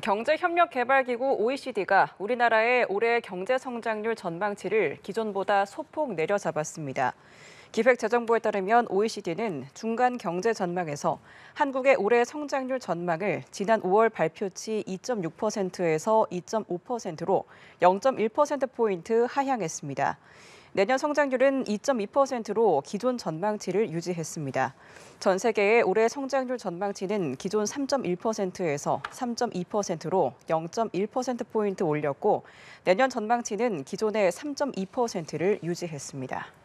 경제협력개발기구 OECD가 우리나라의 올해 경제성장률 전망치를 기존보다 소폭 내려잡았습니다. 기획재정부에 따르면 OECD는 중간 경제 전망에서 한국의 올해 성장률 전망을 지난 5월 발표치 2.6%에서 2.5%로 0.1%포인트 하향했습니다. 내년 성장률은 2.2%로 기존 전망치를 유지했습니다. 전 세계의 올해 성장률 전망치는 기존 3.1%에서 3.2%로 0.1%포인트 올렸고 내년 전망치는 기존의 3.2%를 유지했습니다.